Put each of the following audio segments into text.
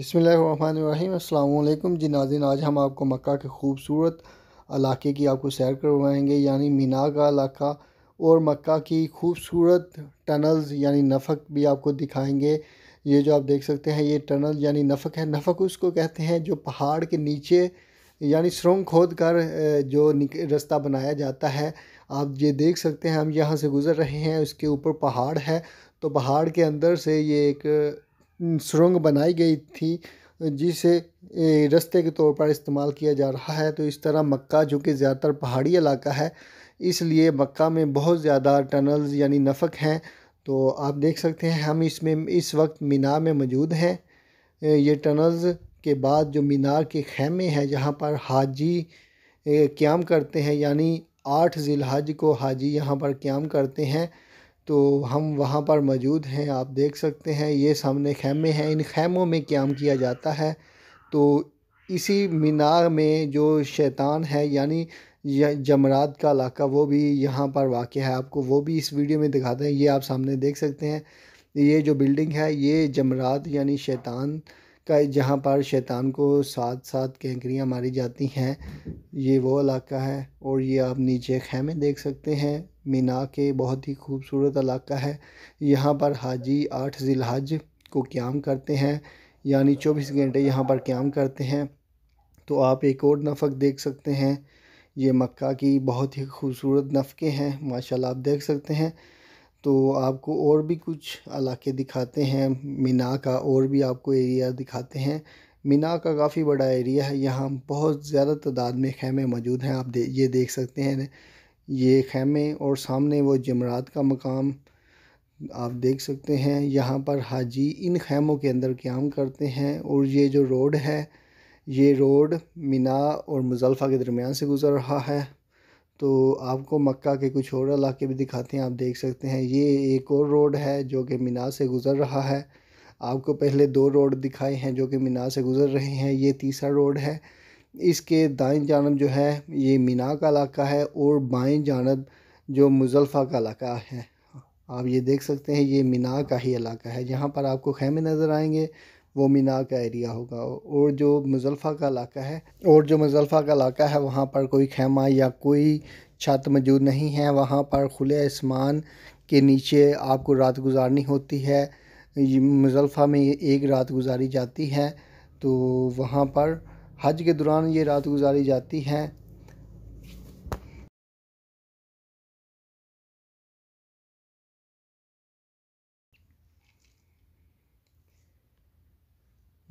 बसमीम जी नाजिन आज हम आपको मक्का के ख़ूबसूरत इलाके की आपको सैर करवाएंगे यानी मीना का इलाका और मक्का की खूबसूरत टनल्स यानी नफक भी आपको दिखाएंगे ये जो आप देख सकते हैं ये टनल यानी नफक है नफक उसको कहते हैं जो पहाड़ के नीचे यानी सुरंग खोद कर जो रास्ता बनाया जाता है आप ये देख सकते हैं हम यहाँ से गुज़र रहे हैं उसके ऊपर पहाड़ है तो पहाड़ के अंदर से ये एक सुरंग बनाई गई थी जिसे रास्ते के तौर पर इस्तेमाल किया जा रहा है तो इस तरह मक्का जो कि ज़्यादातर पहाड़ी इलाका है इसलिए मक्का में बहुत ज़्यादा टनल्स यानी नफक हैं तो आप देख सकते हैं हम इसमें इस वक्त मीनार में मौजूद हैं ये टनल्स के बाद जो मीनार के खेमे हैं जहाँ पर हाजी क्याम करते हैं यानी आठ जिलहज को हाजी यहाँ पर क्याम करते हैं तो हम वहाँ पर मौजूद हैं आप देख सकते हैं ये सामने खेमे हैं इन खेमों में क़्याम किया जाता है तो इसी मीनार में जो शैतान है यानी जमरात का इलाका वो भी यहाँ पर वाक़ है आपको वो भी इस वीडियो में दिखाते हैं ये आप सामने देख सकते हैं ये जो बिल्डिंग है ये जमरात यानी शैतान का जहाँ पर शैतान को साथ साथ कैंकरियाँ मारी जाती हैं ये वो इलाका है और ये आप नीचे खेमे देख सकते हैं मीना के बहुत ही खूबसूरत इलाका है यहाँ पर हाजी आठ जिलहज को क्याम करते हैं यानी चौबीस घंटे यहाँ पर क्याम करते हैं तो आप एक और नफक देख सकते हैं ये मक्का की बहुत ही खूबसूरत नफके हैं माशाल्लाह आप देख सकते हैं तो आपको और भी कुछ इलाके दिखाते हैं मीना का और भी आपको एरिया दिखाते हैं मीना का काफ़ी बड़ा एरिया है यहाँ बहुत ज़्यादा तादाद में खेमे मौजूद हैं आप दे, ये देख सकते हैं ये खेमे और सामने वो जमरात का मकाम आप देख सकते हैं यहाँ पर हाजी इन खेमों के अंदर क्याम करते हैं और ये जो रोड है ये रोड मीना और मुजलफ़ा के दरमियान से गुज़र रहा है तो आपको मक्का के कुछ और इलाके भी दिखाते हैं आप देख सकते हैं ये एक और रोड है जो कि मीना से गुज़र रहा है आपको पहले दो रोड दिखाए हैं जो कि मीना से गुज़र रहे हैं ये तीसरा रोड है इसके दाएं जानब जो है ये मीना का इलाका है और बाएं जानब जो मुजल्फ़ा का इलाका है आप ये देख सकते हैं ये मीना का ही इलाका है जहाँ पर आपको खेमे नज़र आएंगे वो मीना का एरिया होगा और जो मुजल्फ़ा का इलाका है और जो मुजल्फ़ा का इलाका है वहाँ पर कोई खेमा या कोई छत मौजूद नहीं है वहाँ पर खुले आसमान के नीचे आपको रात गुजारनी होती है मुजल्फ़ा में एक रात गुजारी जाती है तो वहाँ पर हज के दौरान ये रात गुजारी जाती हैं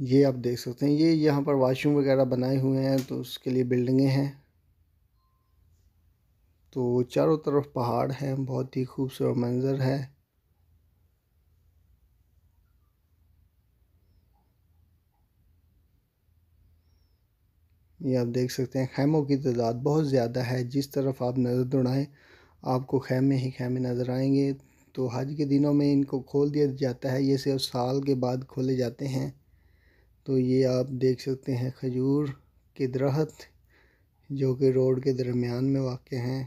ये आप देख सकते हैं ये यहाँ पर वाशरूम वगैरह बनाए हुए हैं तो उसके लिए बिल्डिंगें हैं तो चारों तरफ पहाड़ हैं बहुत ही खूबसूरत मंज़र है ये आप देख सकते हैं खैमों की तादाद बहुत ज़्यादा है जिस तरफ आप नज़र दौड़ाएँ आपको खैमे ही खैमे नज़र आएंगे तो हज के दिनों में इनको खोल दिया जाता है ये सिर्फ साल के बाद खोले जाते हैं तो ये आप देख सकते हैं खजूर के दरख्त जो कि रोड के दरमियान में वाक़ हैं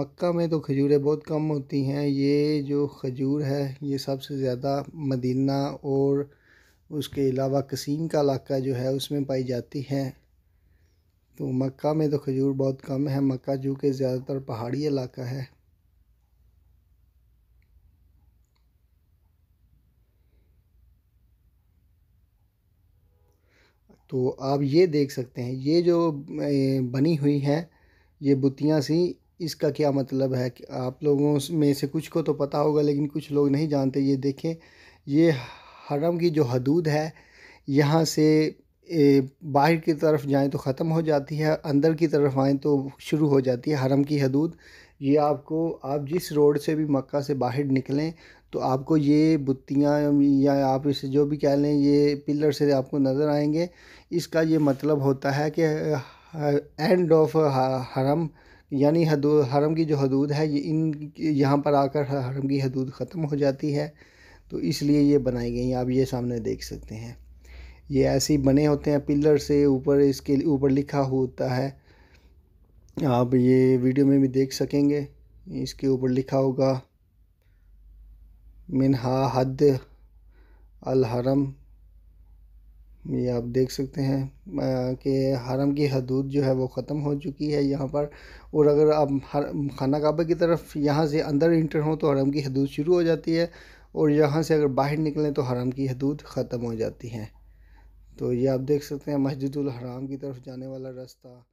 मक्का में तो खजूरें बहुत कम होती हैं ये जो खजूर है ये सबसे ज़्यादा मदीना और उसके अलावा कसीम का इलाका जो है उसमें पाई जाती हैं तो मक्का में तो खजूर बहुत कम है मक्का जो कि ज़्यादातर पहाड़ी इलाका है तो आप ये देख सकते हैं ये जो बनी हुई हैं ये बुतियाँ सी इसका क्या मतलब है कि आप लोगों में से कुछ को तो पता होगा लेकिन कुछ लोग नहीं जानते ये देखें ये हरम की जो हदूद है यहाँ से बाहर की तरफ जाएं तो ख़त्म हो जाती है अंदर की तरफ आएं तो शुरू हो जाती है हरम की हदूद ये आपको आप जिस रोड से भी मक्का से बाहर निकलें तो आपको ये बुत्तियाँ या आप इसे जो भी कह लें ये पिलर से आपको नज़र आएंगे इसका ये मतलब होता है कि एंड ऑफ हरम यानी हरम की जो हदूद है ये इन यहाँ पर आकर हरम की हदूद ख़त्म हो जाती है तो इसलिए ये बनाई गई आप ये सामने देख सकते हैं ये ऐसे ही बने होते हैं पिलर से ऊपर इसके ऊपर लिखा होता है आप ये वीडियो में भी देख सकेंगे इसके ऊपर लिखा होगा मिनहा हद अलहरम ये आप देख सकते हैं कि हरम की हदूद जो है वो ख़त्म हो चुकी है यहाँ पर और अगर आप हर खाना काबे की तरफ यहाँ से अंदर इंटर हों तो हरम की हदूद शुरू हो जाती है और यहाँ से अगर बाहर निकलें तो हरम की हदूद ख़त्म हो जाती हैं तो ये आप देख सकते हैं मस्जिदुल हराम की तरफ जाने वाला रास्ता